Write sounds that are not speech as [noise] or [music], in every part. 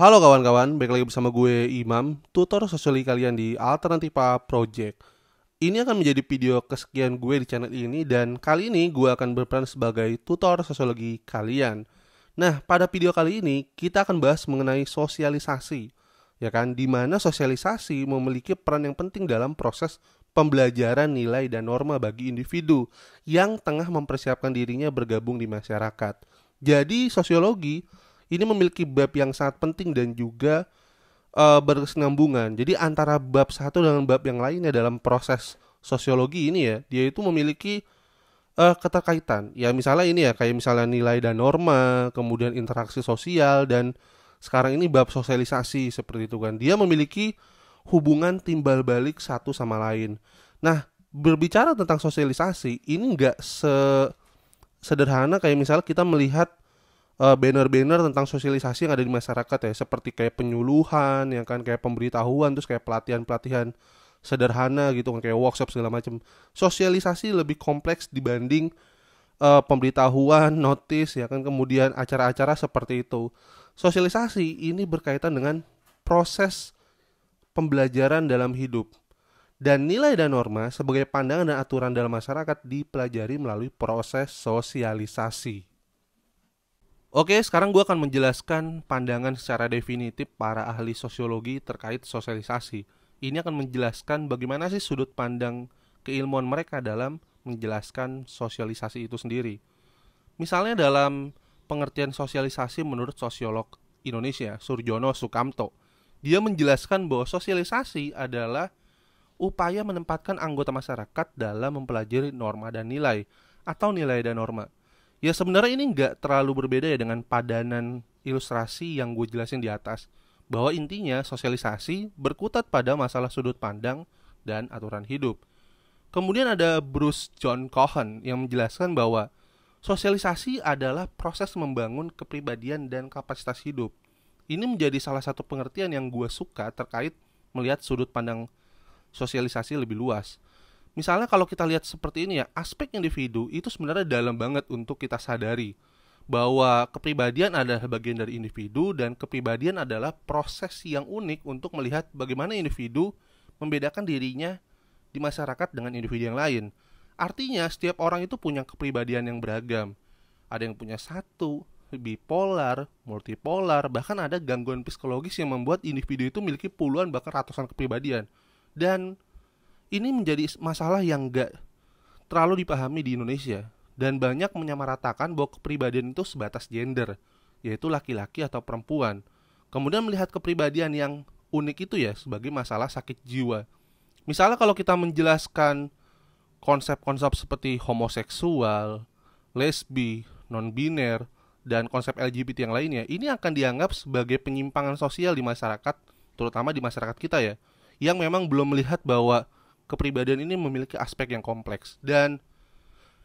Halo kawan-kawan, balik lagi bersama gue Imam, tutor sosial kalian di Alternativa Project. Ini akan menjadi video kesekian gue di channel ini dan kali ini gue akan berperan sebagai tutor sosiologi kalian. Nah, pada video kali ini kita akan bahas mengenai sosialisasi. Ya kan, Dimana sosialisasi memiliki peran yang penting dalam proses pembelajaran nilai dan norma bagi individu yang tengah mempersiapkan dirinya bergabung di masyarakat. Jadi, sosiologi ini memiliki bab yang sangat penting dan juga uh, berkesinambungan. Jadi antara bab satu dengan bab yang lainnya dalam proses sosiologi ini ya, dia itu memiliki uh, keterkaitan. Ya misalnya ini ya, kayak misalnya nilai dan norma, kemudian interaksi sosial dan sekarang ini bab sosialisasi seperti itu kan. Dia memiliki hubungan timbal balik satu sama lain. Nah, berbicara tentang sosialisasi ini nggak se sederhana kayak misalnya kita melihat Eh, banner-banner tentang sosialisasi yang ada di masyarakat ya seperti kayak penyuluhan yang kan kayak pemberitahuan terus kayak pelatihan-pelatihan sederhana gitu kan kayak workshop segala macam sosialisasi lebih kompleks dibanding uh, pemberitahuan [laughs] notis ya kan kemudian acara-acara seperti itu sosialisasi ini berkaitan dengan proses pembelajaran dalam hidup dan nilai dan norma sebagai pandangan dan aturan dalam masyarakat dipelajari melalui proses sosialisasi Oke, sekarang gue akan menjelaskan pandangan secara definitif para ahli sosiologi terkait sosialisasi. Ini akan menjelaskan bagaimana sih sudut pandang keilmuan mereka dalam menjelaskan sosialisasi itu sendiri. Misalnya dalam pengertian sosialisasi menurut sosiolog Indonesia, Surjono Sukamto. Dia menjelaskan bahwa sosialisasi adalah upaya menempatkan anggota masyarakat dalam mempelajari norma dan nilai atau nilai dan norma ya sebenarnya ini nggak terlalu berbeda ya dengan padanan ilustrasi yang gue jelasin di atas bahwa intinya sosialisasi berkutat pada masalah sudut pandang dan aturan hidup. Kemudian ada Bruce John Cohen yang menjelaskan bahwa sosialisasi adalah proses membangun kepribadian dan kapasitas hidup. Ini menjadi salah satu pengertian yang gue suka terkait melihat sudut pandang sosialisasi lebih luas. Misalnya kalau kita lihat seperti ini ya, aspek individu itu sebenarnya dalam banget untuk kita sadari bahwa kepribadian adalah bagian dari individu dan kepribadian adalah proses yang unik untuk melihat bagaimana individu membedakan dirinya di masyarakat dengan individu yang lain. Artinya setiap orang itu punya kepribadian yang beragam. Ada yang punya satu, bipolar, multipolar, bahkan ada gangguan psikologis yang membuat individu itu memiliki puluhan bahkan ratusan kepribadian. Dan ini menjadi masalah yang gak terlalu dipahami di Indonesia dan banyak menyamaratakan bahwa kepribadian itu sebatas gender, yaitu laki-laki atau perempuan. Kemudian melihat kepribadian yang unik itu ya sebagai masalah sakit jiwa. Misalnya kalau kita menjelaskan konsep-konsep seperti homoseksual, lesbi, non-biner, dan konsep LGBT yang lainnya, ini akan dianggap sebagai penyimpangan sosial di masyarakat, terutama di masyarakat kita ya, yang memang belum melihat bahwa kepribadian ini memiliki aspek yang kompleks dan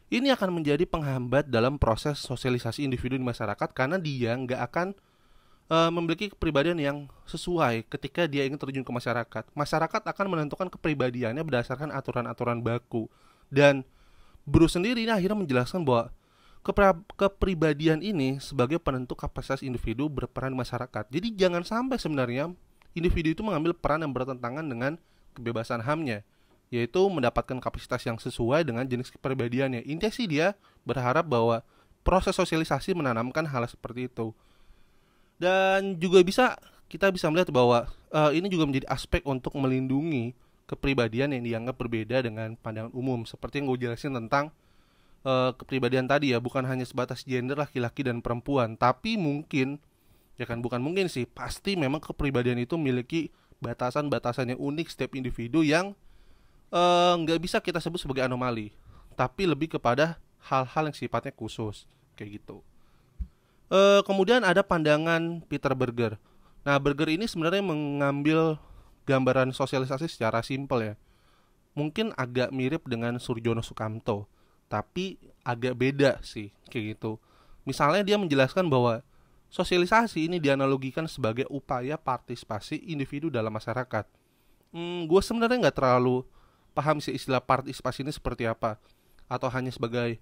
ini akan menjadi penghambat dalam proses sosialisasi individu di masyarakat karena dia nggak akan uh, memiliki kepribadian yang sesuai ketika dia ingin terjun ke masyarakat. Masyarakat akan menentukan kepribadiannya berdasarkan aturan-aturan baku dan Bruce sendiri ini akhirnya menjelaskan bahwa kepribadian ini sebagai penentu kapasitas individu berperan di masyarakat. Jadi jangan sampai sebenarnya individu itu mengambil peran yang bertentangan dengan kebebasan HAM-nya yaitu mendapatkan kapasitas yang sesuai dengan jenis kepribadiannya. Intinya sih dia berharap bahwa proses sosialisasi menanamkan hal seperti itu. Dan juga bisa kita bisa melihat bahwa uh, ini juga menjadi aspek untuk melindungi kepribadian yang dianggap berbeda dengan pandangan umum. Seperti yang gue jelasin tentang uh, kepribadian tadi ya, bukan hanya sebatas gender laki-laki dan perempuan, tapi mungkin ya kan bukan mungkin sih, pasti memang kepribadian itu memiliki batasan-batasan yang unik setiap individu yang Eh, nggak uh, bisa kita sebut sebagai anomali, tapi lebih kepada hal-hal yang sifatnya khusus kayak gitu. Uh, kemudian ada pandangan Peter Berger. Nah, Berger ini sebenarnya mengambil gambaran sosialisasi secara simpel ya. Mungkin agak mirip dengan Surjono Sukamto, tapi agak beda sih kayak gitu. Misalnya dia menjelaskan bahwa sosialisasi ini dianalogikan sebagai upaya partisipasi individu dalam masyarakat. Hmm, gue sebenarnya nggak terlalu paham sih istilah partisipasi ini seperti apa atau hanya sebagai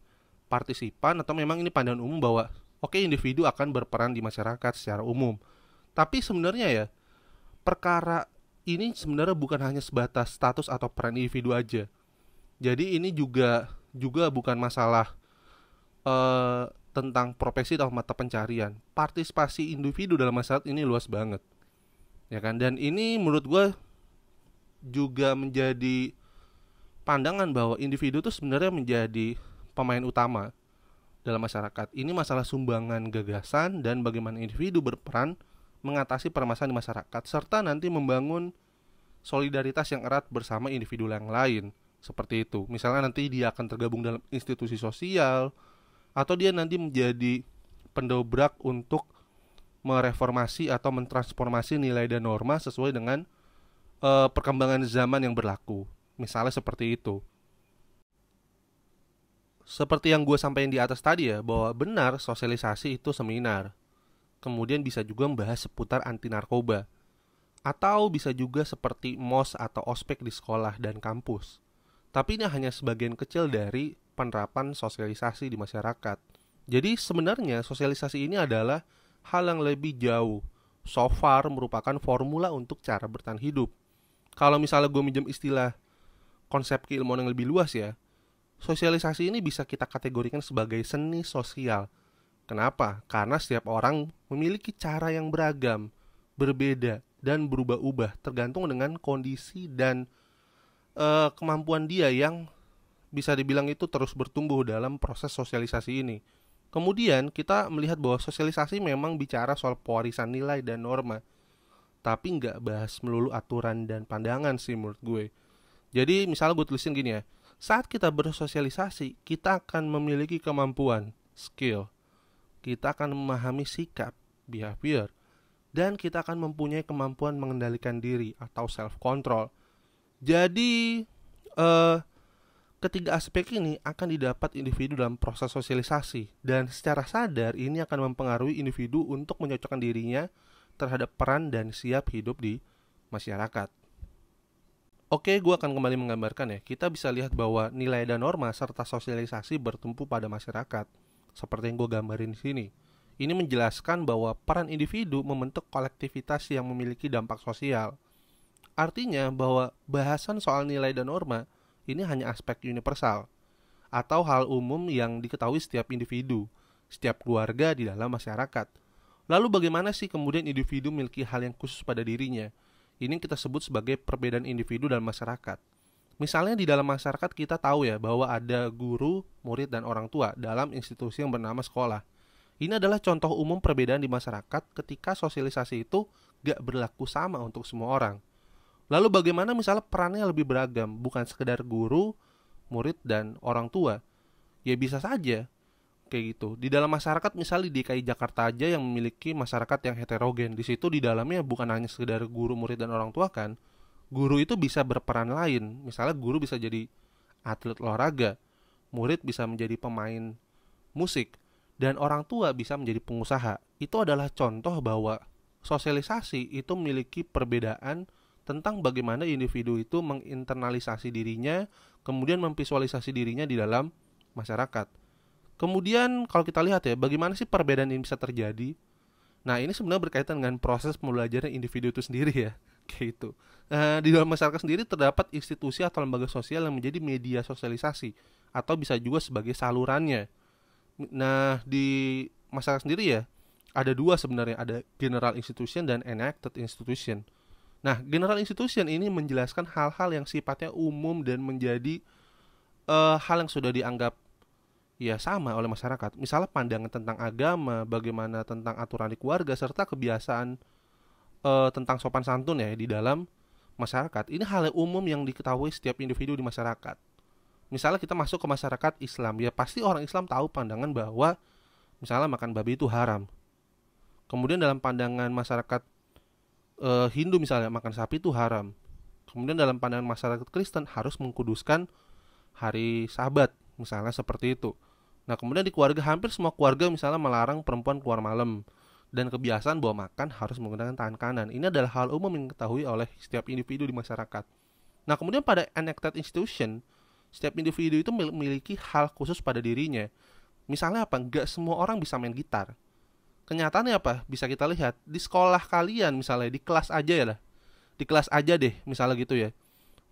partisipan atau memang ini pandangan umum bahwa oke okay, individu akan berperan di masyarakat secara umum. Tapi sebenarnya ya perkara ini sebenarnya bukan hanya sebatas status atau peran individu aja. Jadi ini juga juga bukan masalah uh, tentang profesi atau mata pencarian. Partisipasi individu dalam masyarakat ini luas banget. Ya kan? Dan ini menurut gue juga menjadi pandangan bahwa individu itu sebenarnya menjadi pemain utama dalam masyarakat. Ini masalah sumbangan gagasan dan bagaimana individu berperan mengatasi permasalahan di masyarakat serta nanti membangun solidaritas yang erat bersama individu yang lain seperti itu. Misalnya nanti dia akan tergabung dalam institusi sosial atau dia nanti menjadi pendobrak untuk mereformasi atau mentransformasi nilai dan norma sesuai dengan uh, perkembangan zaman yang berlaku. Misalnya seperti itu. Seperti yang gue sampaikan di atas tadi ya, bahwa benar sosialisasi itu seminar. Kemudian bisa juga membahas seputar anti narkoba. Atau bisa juga seperti MOS atau ospek di sekolah dan kampus. Tapi ini hanya sebagian kecil dari penerapan sosialisasi di masyarakat. Jadi sebenarnya sosialisasi ini adalah hal yang lebih jauh. So far merupakan formula untuk cara bertahan hidup. Kalau misalnya gue minjem istilah konsep keilmuan yang lebih luas ya, sosialisasi ini bisa kita kategorikan sebagai seni sosial. Kenapa? Karena setiap orang memiliki cara yang beragam, berbeda, dan berubah-ubah tergantung dengan kondisi dan uh, kemampuan dia yang bisa dibilang itu terus bertumbuh dalam proses sosialisasi ini. Kemudian kita melihat bahwa sosialisasi memang bicara soal pewarisan nilai dan norma, tapi nggak bahas melulu aturan dan pandangan sih menurut gue. Jadi misalnya gue tulisin gini ya. Saat kita bersosialisasi, kita akan memiliki kemampuan, skill. Kita akan memahami sikap, behavior. Dan kita akan mempunyai kemampuan mengendalikan diri atau self control. Jadi eh, ketiga aspek ini akan didapat individu dalam proses sosialisasi dan secara sadar ini akan mempengaruhi individu untuk menyocokkan dirinya terhadap peran dan siap hidup di masyarakat. Oke, gue akan kembali menggambarkan ya. Kita bisa lihat bahwa nilai dan norma serta sosialisasi bertumpu pada masyarakat, seperti yang gue gambarin di sini. Ini menjelaskan bahwa peran individu membentuk kolektivitas yang memiliki dampak sosial. Artinya bahwa bahasan soal nilai dan norma ini hanya aspek universal atau hal umum yang diketahui setiap individu, setiap keluarga di dalam masyarakat. Lalu bagaimana sih kemudian individu memiliki hal yang khusus pada dirinya? Ini kita sebut sebagai perbedaan individu dan masyarakat. Misalnya di dalam masyarakat kita tahu ya bahwa ada guru, murid, dan orang tua dalam institusi yang bernama sekolah. Ini adalah contoh umum perbedaan di masyarakat ketika sosialisasi itu gak berlaku sama untuk semua orang. Lalu bagaimana misalnya perannya lebih beragam, bukan sekedar guru, murid, dan orang tua? Ya bisa saja, kayak gitu di dalam masyarakat misalnya di DKI Jakarta aja yang memiliki masyarakat yang heterogen di situ di dalamnya bukan hanya sekedar guru murid dan orang tua kan guru itu bisa berperan lain misalnya guru bisa jadi atlet olahraga murid bisa menjadi pemain musik dan orang tua bisa menjadi pengusaha itu adalah contoh bahwa sosialisasi itu memiliki perbedaan tentang bagaimana individu itu menginternalisasi dirinya, kemudian memvisualisasi dirinya di dalam masyarakat. Kemudian kalau kita lihat ya, bagaimana sih perbedaan ini bisa terjadi? Nah ini sebenarnya berkaitan dengan proses pembelajaran individu itu sendiri ya, [laughs] kayak itu. Nah, eh, di dalam masyarakat sendiri terdapat institusi atau lembaga sosial yang menjadi media sosialisasi atau bisa juga sebagai salurannya. Nah di masyarakat sendiri ya ada dua sebenarnya, ada general institution dan enacted institution. Nah general institution ini menjelaskan hal-hal yang sifatnya umum dan menjadi e, hal yang sudah dianggap ya sama oleh masyarakat. Misalnya pandangan tentang agama, bagaimana tentang aturan di keluarga serta kebiasaan e, tentang sopan santun ya di dalam masyarakat. Ini hal yang umum yang diketahui setiap individu di masyarakat. Misalnya kita masuk ke masyarakat Islam, ya pasti orang Islam tahu pandangan bahwa misalnya makan babi itu haram. Kemudian dalam pandangan masyarakat e, Hindu misalnya makan sapi itu haram. Kemudian dalam pandangan masyarakat Kristen harus mengkuduskan hari Sabat misalnya seperti itu. Nah kemudian di keluarga hampir semua keluarga misalnya melarang perempuan keluar malam dan kebiasaan bahwa makan harus menggunakan tangan kanan. Ini adalah hal umum yang diketahui oleh setiap individu di masyarakat. Nah kemudian pada enacted institution, setiap individu itu memiliki hal khusus pada dirinya. Misalnya apa? Gak semua orang bisa main gitar. Kenyataannya apa? Bisa kita lihat di sekolah kalian misalnya di kelas aja ya lah. Di kelas aja deh misalnya gitu ya.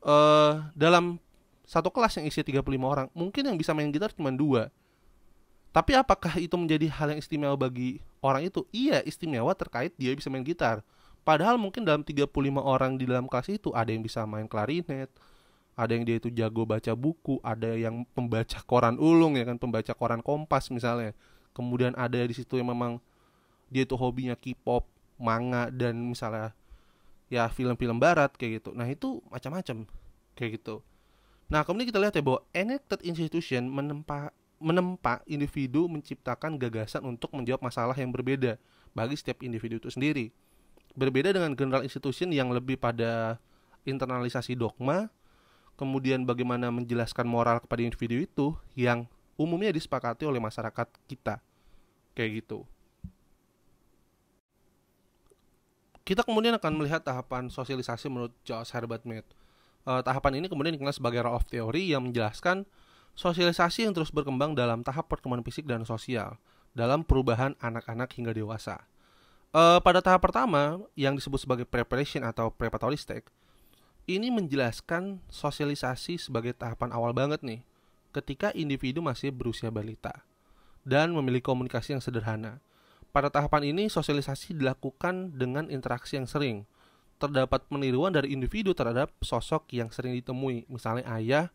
Eh dalam satu kelas yang isi 35 orang mungkin yang bisa main gitar cuma dua tapi apakah itu menjadi hal yang istimewa bagi orang itu iya istimewa terkait dia bisa main gitar padahal mungkin dalam 35 orang di dalam kelas itu ada yang bisa main klarinet ada yang dia itu jago baca buku ada yang pembaca koran ulung ya kan pembaca koran kompas misalnya kemudian ada di situ yang memang dia itu hobinya K-pop manga dan misalnya ya film-film barat kayak gitu nah itu macam-macam kayak gitu Nah, kemudian kita lihat ya bahwa enacted institution menempa menempa individu menciptakan gagasan untuk menjawab masalah yang berbeda bagi setiap individu itu sendiri. Berbeda dengan general institution yang lebih pada internalisasi dogma, kemudian bagaimana menjelaskan moral kepada individu itu yang umumnya disepakati oleh masyarakat kita. Kayak gitu. Kita kemudian akan melihat tahapan sosialisasi menurut Charles Herbert Mead uh, tahapan ini kemudian dikenal sebagai role of Theory yang menjelaskan sosialisasi yang terus berkembang dalam tahap perkembangan fisik dan sosial dalam perubahan anak-anak hingga dewasa. Uh, pada tahap pertama yang disebut sebagai preparation atau preparatory stage, ini menjelaskan sosialisasi sebagai tahapan awal banget nih, ketika individu masih berusia balita dan memiliki komunikasi yang sederhana. Pada tahapan ini, sosialisasi dilakukan dengan interaksi yang sering, terdapat peniruan dari individu terhadap sosok yang sering ditemui, misalnya ayah,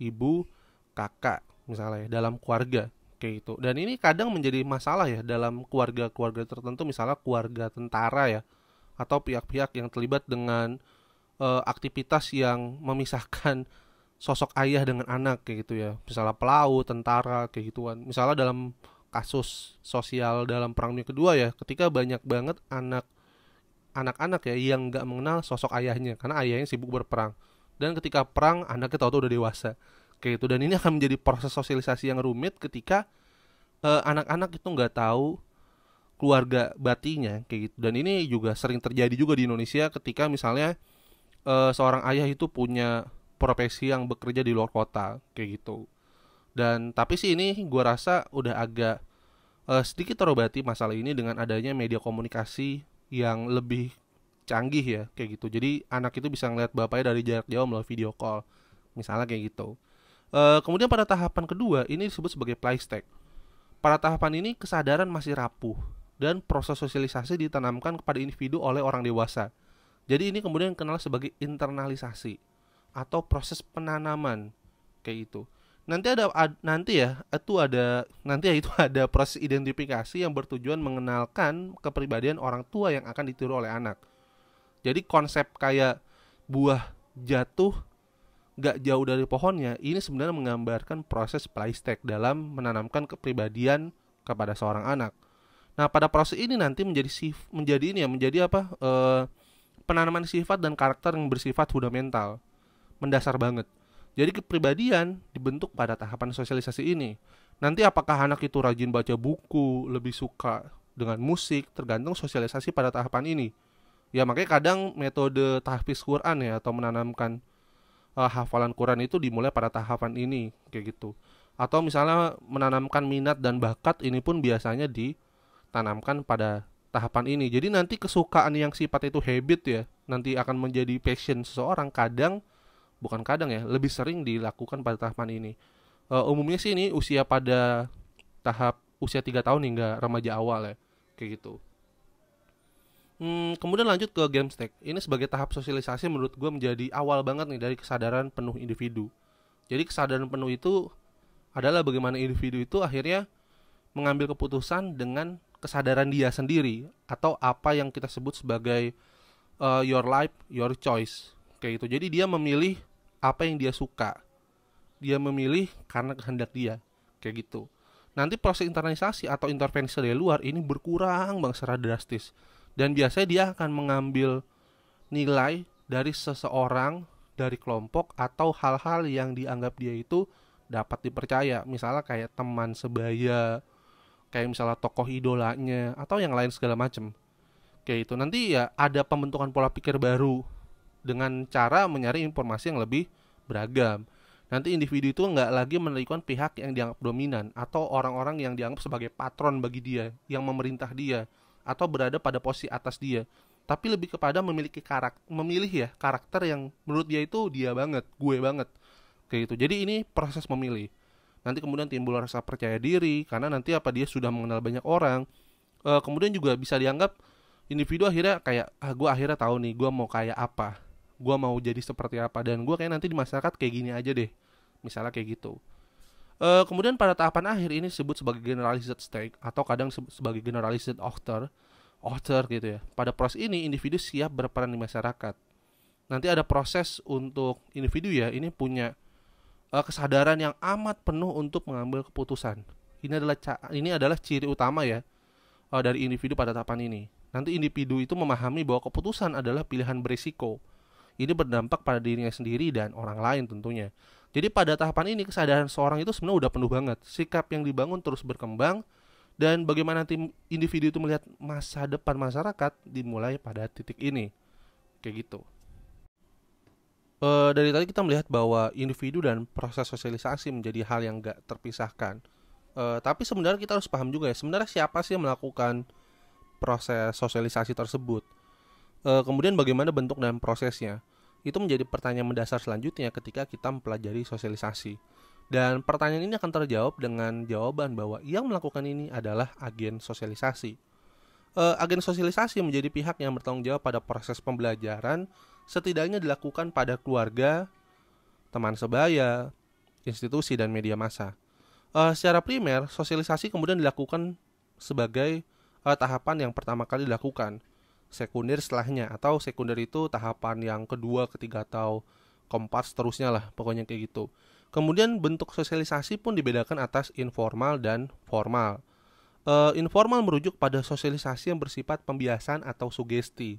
ibu, kakak, misalnya dalam keluarga kayak itu. Dan ini kadang menjadi masalah ya dalam keluarga-keluarga tertentu, misalnya keluarga tentara ya, atau pihak-pihak yang terlibat dengan e, aktivitas yang memisahkan sosok ayah dengan anak kayak gitu ya, misalnya pelaut, tentara kayak gituan. Misalnya dalam kasus sosial dalam perang dunia kedua ya, ketika banyak banget anak anak-anak ya yang nggak mengenal sosok ayahnya karena ayahnya sibuk berperang dan ketika perang anaknya tahu udah dewasa kayak itu dan ini akan menjadi proses sosialisasi yang rumit ketika anak eh, anak-anak itu nggak tahu keluarga batinya kayak gitu dan ini juga sering terjadi juga di Indonesia ketika misalnya uh, seorang ayah itu punya profesi yang bekerja di luar kota kayak gitu dan tapi sih ini gue rasa udah agak uh, sedikit terobati masalah ini dengan adanya media komunikasi yang lebih canggih ya kayak gitu jadi anak itu bisa ngeliat bapaknya dari jarak jauh melalui video call misalnya kayak gitu e, kemudian pada tahapan kedua ini disebut sebagai playstack pada tahapan ini kesadaran masih rapuh dan proses sosialisasi ditanamkan kepada individu oleh orang dewasa jadi ini kemudian kenal sebagai internalisasi atau proses penanaman kayak itu nanti ada ad, nanti ya itu ada nanti ya [laughs] itu ada proses identifikasi yang bertujuan mengenalkan kepribadian orang tua yang akan ditiru oleh anak. Jadi konsep kayak buah jatuh gak jauh dari pohonnya ini sebenarnya menggambarkan proses playstack dalam menanamkan kepribadian kepada seorang anak. Nah pada proses ini nanti menjadi sif, menjadi ini ya menjadi apa e, penanaman sifat dan karakter yang bersifat fundamental mendasar banget jadi kepribadian dibentuk pada tahapan sosialisasi ini. Nanti apakah anak itu rajin baca buku, lebih suka dengan musik, tergantung sosialisasi pada tahapan ini. Ya makanya kadang metode tahfiz Quran ya atau menanamkan uh, hafalan Quran itu dimulai pada tahapan ini kayak gitu. Atau misalnya menanamkan minat dan bakat ini pun biasanya ditanamkan pada tahapan ini. Jadi nanti kesukaan yang sifat itu habit ya, nanti akan menjadi passion seseorang kadang bukan kadang ya, lebih sering dilakukan pada tahapan ini. Uh, umumnya sih ini usia pada tahap usia 3 tahun hingga remaja awal ya, kayak gitu. Hmm, kemudian lanjut ke game stack. Ini sebagai tahap sosialisasi menurut gue menjadi awal banget nih dari kesadaran penuh individu. Jadi kesadaran penuh itu adalah bagaimana individu itu akhirnya mengambil keputusan dengan kesadaran dia sendiri atau apa yang kita sebut sebagai uh, your life, your choice. Kayak gitu. Jadi dia memilih apa yang dia suka dia memilih karena kehendak dia kayak gitu nanti proses internalisasi atau intervensi dari luar ini berkurang banget secara drastis dan biasanya dia akan mengambil nilai dari seseorang dari kelompok atau hal-hal yang dianggap dia itu dapat dipercaya misalnya kayak teman sebaya kayak misalnya tokoh idolanya atau yang lain segala macam kayak itu nanti ya ada pembentukan pola pikir baru dengan cara mencari informasi yang lebih beragam. Nanti individu itu nggak lagi menerikan pihak yang dianggap dominan atau orang-orang yang dianggap sebagai patron bagi dia, yang memerintah dia atau berada pada posisi atas dia. Tapi lebih kepada memiliki karakter, memilih ya karakter yang menurut dia itu dia banget, gue banget, kayak gitu. Jadi ini proses memilih. Nanti kemudian timbul rasa percaya diri karena nanti apa dia sudah mengenal banyak orang. E, kemudian juga bisa dianggap individu akhirnya kayak ah gue akhirnya tahu nih gue mau kayak apa gue mau jadi seperti apa dan gue kayak nanti di masyarakat kayak gini aja deh misalnya kayak gitu e, kemudian pada tahapan akhir ini disebut sebagai generalized stake atau kadang sebagai generalized author author gitu ya pada proses ini individu siap berperan di masyarakat nanti ada proses untuk individu ya ini punya e, kesadaran yang amat penuh untuk mengambil keputusan ini adalah ini adalah ciri utama ya e, dari individu pada tahapan ini nanti individu itu memahami bahwa keputusan adalah pilihan berisiko ini berdampak pada dirinya sendiri dan orang lain tentunya. Jadi pada tahapan ini kesadaran seorang itu sebenarnya udah penuh banget. Sikap yang dibangun terus berkembang dan bagaimana nanti individu itu melihat masa depan masyarakat dimulai pada titik ini. Kayak gitu. E, dari tadi kita melihat bahwa individu dan proses sosialisasi menjadi hal yang gak terpisahkan. E, tapi sebenarnya kita harus paham juga ya, sebenarnya siapa sih yang melakukan proses sosialisasi tersebut? Eh, kemudian bagaimana bentuk dan prosesnya? Itu menjadi pertanyaan mendasar selanjutnya ketika kita mempelajari sosialisasi. Dan pertanyaan ini akan terjawab dengan jawaban bahwa yang melakukan ini adalah agen sosialisasi. E, agen sosialisasi menjadi pihak yang bertanggung jawab pada proses pembelajaran setidaknya dilakukan pada keluarga, teman sebaya, institusi, dan media massa. E, secara primer, sosialisasi kemudian dilakukan sebagai tahapan yang pertama kali dilakukan sekunder setelahnya atau sekunder itu tahapan yang kedua, ketiga atau keempat seterusnya lah pokoknya kayak gitu. Kemudian bentuk sosialisasi pun dibedakan atas informal dan formal. E, informal merujuk pada sosialisasi yang bersifat pembiasan atau sugesti.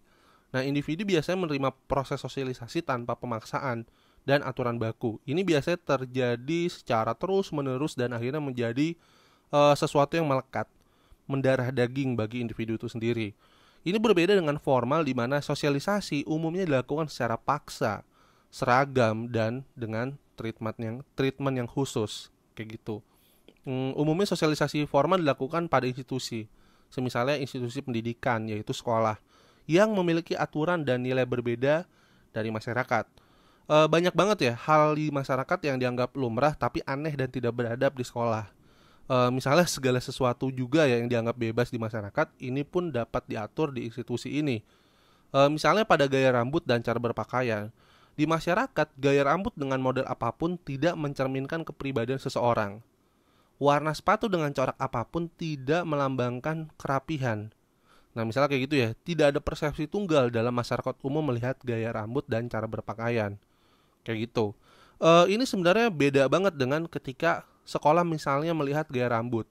Nah, individu biasanya menerima proses sosialisasi tanpa pemaksaan dan aturan baku. Ini biasanya terjadi secara terus-menerus dan akhirnya menjadi e, sesuatu yang melekat, mendarah daging bagi individu itu sendiri. Ini berbeda dengan formal di mana sosialisasi umumnya dilakukan secara paksa, seragam dan dengan treatment yang treatment yang khusus kayak gitu. Hmm, umumnya sosialisasi formal dilakukan pada institusi, semisalnya institusi pendidikan yaitu sekolah yang memiliki aturan dan nilai berbeda dari masyarakat. Eh, banyak banget ya hal di masyarakat yang dianggap lumrah tapi aneh dan tidak beradab di sekolah Eh, misalnya segala sesuatu juga ya yang dianggap bebas di masyarakat ini pun dapat diatur di institusi ini. E, misalnya pada gaya rambut dan cara berpakaian. Di masyarakat, gaya rambut dengan model apapun tidak mencerminkan kepribadian seseorang. Warna sepatu dengan corak apapun tidak melambangkan kerapihan. Nah, misalnya kayak gitu ya, tidak ada persepsi tunggal dalam masyarakat umum melihat gaya rambut dan cara berpakaian. Kayak gitu. E, ini sebenarnya beda banget dengan ketika sekolah misalnya melihat gaya rambut.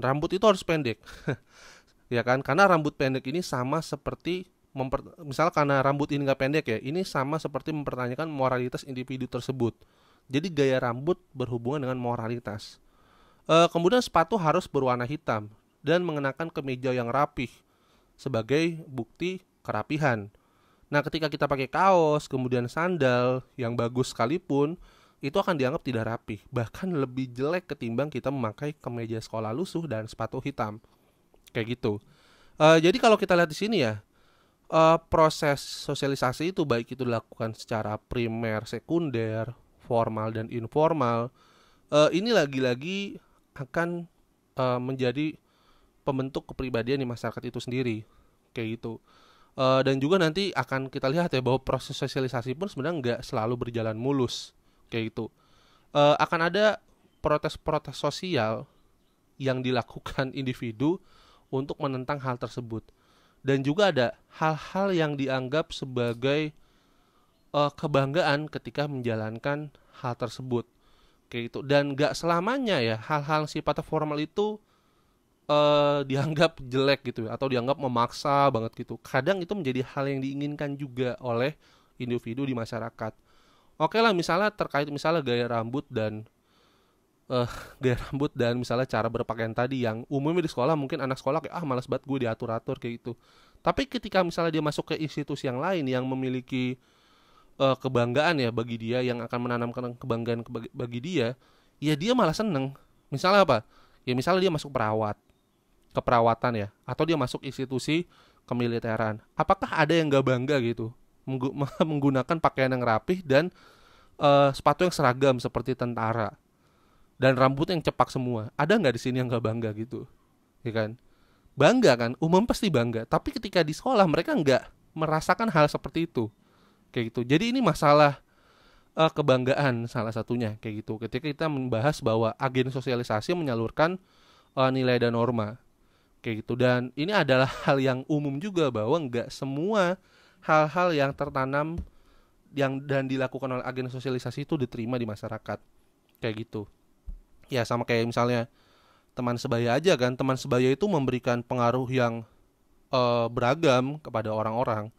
Rambut itu harus pendek. [laughs] ya kan? Karena rambut pendek ini sama seperti memper misalnya karena rambut ini nggak pendek ya, ini sama seperti mempertanyakan moralitas individu tersebut. Jadi gaya rambut berhubungan dengan moralitas. E, kemudian sepatu harus berwarna hitam dan mengenakan kemeja yang rapih sebagai bukti kerapihan. Nah, ketika kita pakai kaos, kemudian sandal yang bagus sekalipun, itu akan dianggap tidak rapi, bahkan lebih jelek ketimbang kita memakai kemeja sekolah lusuh dan sepatu hitam. Kayak gitu. Uh, jadi kalau kita lihat di sini ya, uh, proses sosialisasi itu baik itu dilakukan secara primer, sekunder, formal dan informal. Uh, ini lagi-lagi akan uh, menjadi pembentuk kepribadian di masyarakat itu sendiri. Kayak gitu. Uh, dan juga nanti akan kita lihat ya bahwa proses sosialisasi pun sebenarnya nggak selalu berjalan mulus kayak gitu uh, akan ada protes-protes sosial yang dilakukan [laughs] individu untuk menentang hal tersebut dan juga ada hal-hal yang dianggap sebagai uh, kebanggaan ketika menjalankan hal tersebut kayak gitu dan gak selamanya ya hal-hal sifatnya formal itu uh, [laughs] dianggap jelek gitu ya, atau dianggap memaksa banget gitu kadang itu menjadi hal yang diinginkan juga oleh individu di masyarakat oke okay lah misalnya terkait misalnya gaya rambut dan uh, [laughs] gaya rambut dan misalnya cara berpakaian tadi yang umumnya di sekolah mungkin anak sekolah kayak ah malas banget gue diatur atur kayak gitu tapi ketika misalnya dia masuk ke institusi yang lain yang memiliki uh, kebanggaan ya bagi dia yang akan menanamkan kebanggaan ke bagi dia ya dia malah seneng misalnya apa ya misalnya dia masuk perawat keperawatan ya atau dia masuk institusi kemiliteran apakah ada yang gak bangga gitu [laughs] menggunakan pakaian yang rapih dan uh, sepatu yang seragam seperti tentara dan rambut yang cepak semua. Ada nggak di sini yang nggak bangga gitu? Ya kan? Bangga kan? Umum pasti bangga. Tapi ketika di sekolah mereka nggak merasakan hal seperti itu. Kayak gitu. Jadi ini masalah uh, kebanggaan salah satunya kayak gitu. Ketika kita membahas bahwa agen sosialisasi menyalurkan uh, nilai dan norma kayak gitu dan ini adalah [laughs] hal yang umum juga bahwa nggak semua hal-hal yang tertanam yang dan dilakukan oleh agen sosialisasi itu diterima di masyarakat kayak gitu ya sama kayak misalnya teman sebaya aja kan teman sebaya itu memberikan pengaruh yang uh, beragam kepada orang-orang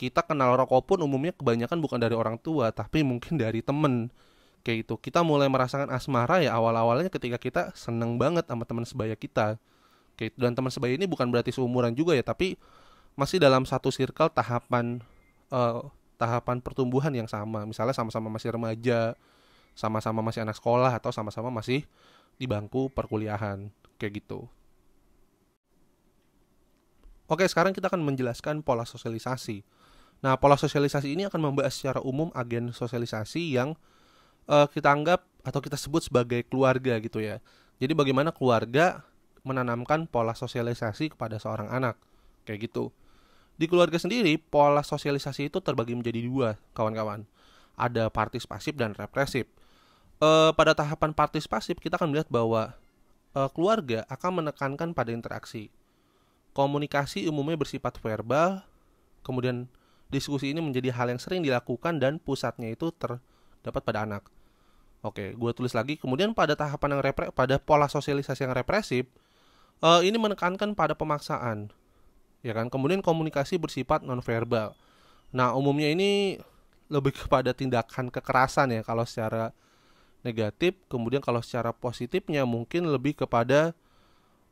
kita kenal rokok pun umumnya kebanyakan bukan dari orang tua tapi mungkin dari temen kayak gitu kita mulai merasakan asmara ya awal-awalnya ketika kita seneng banget sama teman sebaya kita kayak gitu. dan teman sebaya ini bukan berarti seumuran juga ya tapi masih dalam satu circle tahapan uh, tahapan pertumbuhan yang sama misalnya sama-sama masih remaja sama-sama masih anak sekolah atau sama-sama masih di bangku perkuliahan kayak gitu Oke, sekarang kita akan menjelaskan pola sosialisasi. Nah, pola sosialisasi ini akan membahas secara umum agen sosialisasi yang uh, kita anggap atau kita sebut sebagai keluarga gitu ya. Jadi bagaimana keluarga menanamkan pola sosialisasi kepada seorang anak kayak gitu. Di keluarga sendiri, pola sosialisasi itu terbagi menjadi dua, kawan-kawan. Ada partisipasif dan represif. E, pada tahapan partisipasif, kita akan melihat bahwa e, keluarga akan menekankan pada interaksi. Komunikasi umumnya bersifat verbal, kemudian diskusi ini menjadi hal yang sering dilakukan dan pusatnya itu terdapat pada anak. Oke, gue tulis lagi. Kemudian pada tahapan yang repre pada pola sosialisasi yang represif, e, ini menekankan pada pemaksaan ya kan kemudian komunikasi bersifat nonverbal nah umumnya ini lebih kepada tindakan kekerasan ya kalau secara negatif kemudian kalau secara positifnya mungkin lebih kepada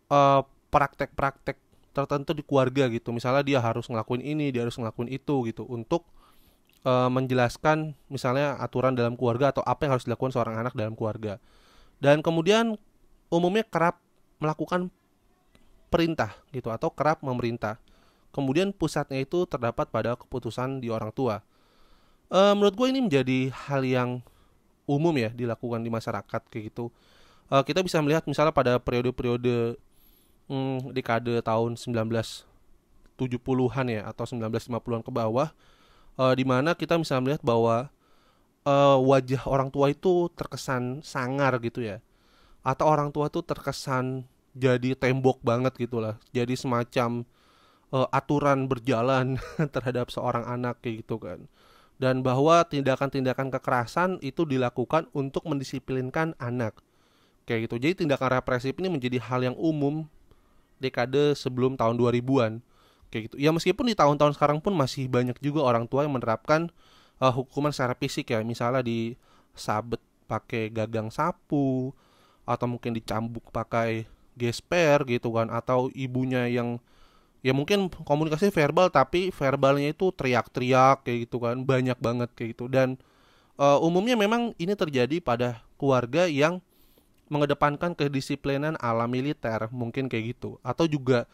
praktek eh, praktek-praktek tertentu di keluarga gitu misalnya dia harus ngelakuin ini dia harus ngelakuin itu gitu untuk uh, menjelaskan misalnya aturan dalam keluarga atau apa yang harus dilakukan seorang anak dalam keluarga dan kemudian umumnya kerap melakukan perintah gitu atau kerap memerintah. Kemudian pusatnya itu terdapat pada keputusan di orang tua. E, menurut gue ini menjadi hal yang umum ya dilakukan di masyarakat kayak gitu. E, kita bisa melihat misalnya pada periode-periode hmm, dekade tahun 1970-an ya atau 1950-an ke bawah e, di mana kita bisa melihat bahwa e, wajah orang tua itu terkesan sangar gitu ya. Atau orang tua itu terkesan jadi tembok banget gitulah jadi semacam uh, aturan berjalan [laughs] terhadap seorang anak kayak gitu kan dan bahwa tindakan-tindakan kekerasan itu dilakukan untuk mendisiplinkan anak kayak gitu jadi tindakan represif ini menjadi hal yang umum dekade sebelum tahun 2000-an kayak gitu ya meskipun di tahun-tahun sekarang pun masih banyak juga orang tua yang menerapkan uh, hukuman secara fisik ya misalnya di sabet pakai gagang sapu atau mungkin dicambuk pakai gesper gitu kan atau ibunya yang ya mungkin komunikasi verbal tapi verbalnya itu teriak-teriak kayak gitu kan banyak banget kayak gitu dan uh, umumnya memang ini terjadi pada keluarga yang mengedepankan kedisiplinan ala militer mungkin kayak gitu atau juga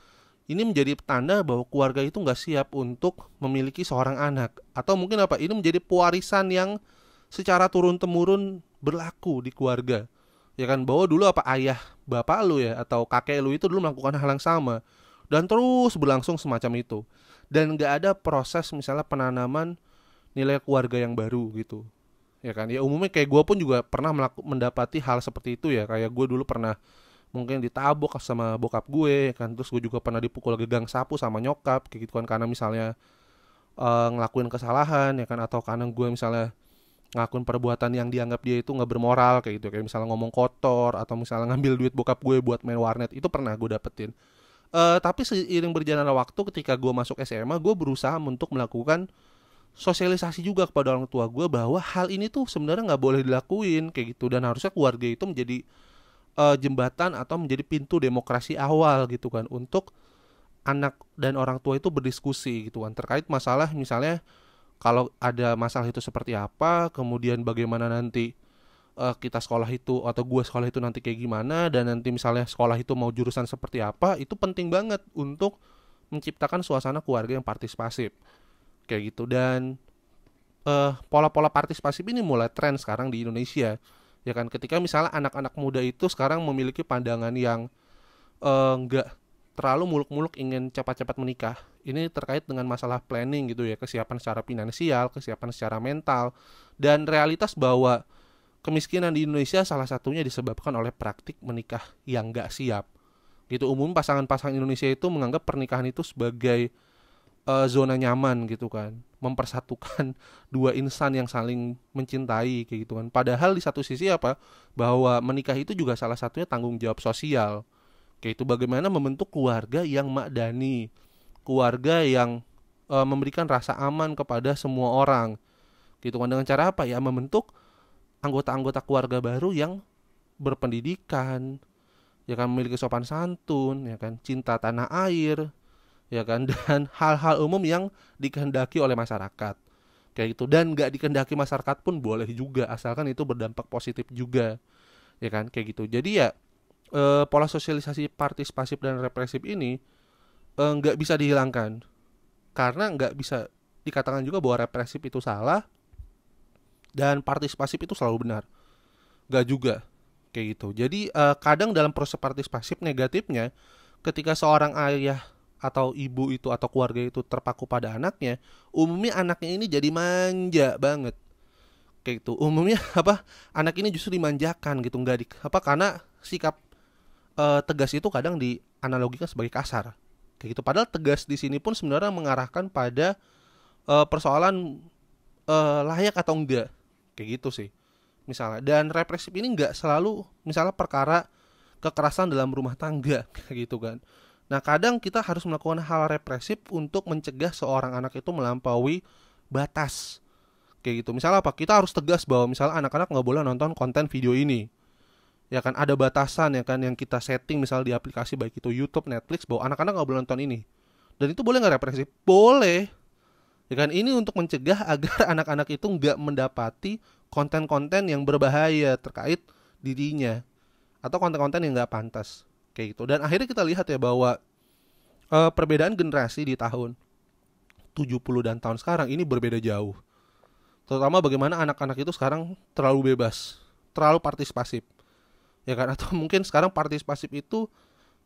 ini menjadi tanda bahwa keluarga itu nggak siap untuk memiliki seorang anak atau mungkin apa ini menjadi pewarisan yang secara turun temurun berlaku di keluarga ya kan bahwa dulu apa ayah bapak lu ya atau kakek lu itu dulu melakukan hal yang sama dan terus berlangsung semacam itu dan nggak ada proses misalnya penanaman nilai keluarga yang baru gitu ya kan ya umumnya kayak gue pun juga pernah mendapati hal seperti itu ya kayak gue dulu pernah mungkin ditabok sama bokap gue ya kan terus gue juga pernah dipukul gegang sapu sama nyokap kayak gitu kan karena misalnya uh, ngelakuin kesalahan ya kan atau karena gue misalnya ngakuin perbuatan yang dianggap dia itu nggak bermoral kayak gitu kayak misalnya ngomong kotor atau misalnya ngambil duit bokap gue buat main warnet itu pernah gue dapetin uh, tapi seiring berjalannya waktu ketika gue masuk SMA gue berusaha untuk melakukan sosialisasi juga kepada orang tua gue bahwa hal ini tuh sebenarnya nggak boleh dilakuin kayak gitu dan harusnya keluarga itu menjadi uh, jembatan atau menjadi pintu demokrasi awal gitu kan untuk anak dan orang tua itu berdiskusi gitu kan terkait masalah misalnya kalau ada masalah itu seperti apa, kemudian bagaimana nanti uh, kita sekolah itu atau gue sekolah itu nanti kayak gimana dan nanti misalnya sekolah itu mau jurusan seperti apa, itu penting banget untuk menciptakan suasana keluarga yang partisipatif kayak gitu dan pola eh, pola-pola partisipatif ini mulai tren sekarang di Indonesia ya kan ketika misalnya anak-anak muda itu sekarang memiliki pandangan yang enggak eh, uh, terlalu muluk-muluk ingin cepat-cepat menikah. Ini terkait dengan masalah planning gitu ya, kesiapan secara finansial, kesiapan secara mental, dan realitas bahwa kemiskinan di Indonesia salah satunya disebabkan oleh praktik menikah yang nggak siap. Gitu umum pasangan-pasangan Indonesia itu menganggap pernikahan itu sebagai uh, zona nyaman gitu kan, mempersatukan [laughs] dua insan yang saling mencintai kayak gitu kan. Padahal di satu sisi apa bahwa menikah itu juga salah satunya tanggung jawab sosial yaitu bagaimana membentuk keluarga yang makdani, keluarga yang e, memberikan rasa aman kepada semua orang. Gitu kan dengan cara apa ya? Membentuk anggota-anggota keluarga baru yang berpendidikan, ya kan memiliki sopan santun, ya kan cinta tanah air, ya kan [laughs] dan hal-hal umum yang dikehendaki oleh masyarakat. Kayak gitu dan nggak dikehendaki masyarakat pun boleh juga asalkan itu berdampak positif juga. Ya kan kayak gitu. Jadi ya eh, pola sosialisasi partisipatif dan represif ini eh, nggak bisa dihilangkan karena nggak bisa dikatakan juga bahwa represif itu salah dan partisipatif itu selalu benar nggak juga kayak gitu jadi eh, kadang dalam proses partisipatif negatifnya ketika seorang ayah atau ibu itu atau keluarga itu terpaku pada anaknya, umumnya anaknya ini jadi manja banget. Kayak gitu. Umumnya [laughs] apa? Anak ini justru dimanjakan gitu, nggak di apa karena sikap uh, tegas itu kadang dianalogikan sebagai kasar kayak gitu padahal tegas di sini pun sebenarnya mengarahkan pada uh, persoalan uh, layak atau enggak kayak gitu sih misalnya dan represif ini enggak selalu misalnya perkara kekerasan dalam rumah tangga [laughs] kayak gitu kan nah kadang kita harus melakukan hal represif untuk mencegah seorang anak itu melampaui batas kayak gitu misalnya apa kita harus tegas bahwa misalnya anak-anak nggak boleh nonton konten video ini ya kan ada batasan ya kan yang kita setting misal di aplikasi baik itu YouTube, Netflix bahwa anak-anak nggak boleh nonton ini. Dan itu boleh nggak represif? Boleh. Ya kan ini untuk mencegah [laughs] agar anak-anak itu nggak mendapati konten-konten yang berbahaya terkait dirinya atau konten-konten yang nggak pantas kayak gitu. Dan akhirnya kita lihat ya bahwa e, perbedaan generasi di tahun 70 dan tahun sekarang ini berbeda jauh. Terutama bagaimana anak-anak itu sekarang terlalu bebas, terlalu partisipasif ya kan [laughs] atau mungkin sekarang partisipatif itu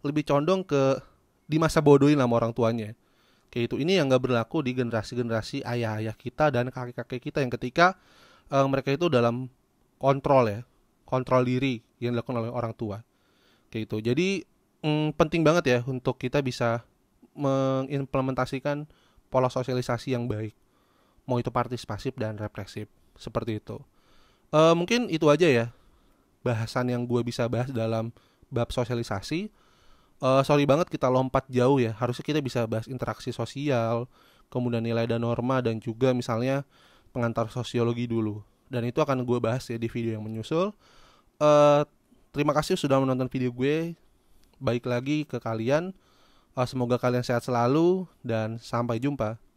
lebih condong ke di masa bodohin sama orang tuanya kayak itu ini yang nggak berlaku di generasi-generasi ayah-ayah kita dan kakek-kakek kita yang ketika uh, mereka itu dalam kontrol ya kontrol diri yang dilakukan oleh orang tua kayak itu jadi mm, penting banget ya untuk kita bisa mengimplementasikan pola sosialisasi yang baik mau itu partisipasif dan represif seperti itu uh, mungkin itu aja ya bahasan yang gue bisa bahas dalam bab sosialisasi uh, sorry banget kita lompat jauh ya harusnya kita bisa bahas interaksi sosial kemudian nilai dan norma dan juga misalnya pengantar sosiologi dulu dan itu akan gue bahas ya di video yang menyusul uh, terima kasih sudah menonton video gue baik lagi ke kalian uh, semoga kalian sehat selalu dan sampai jumpa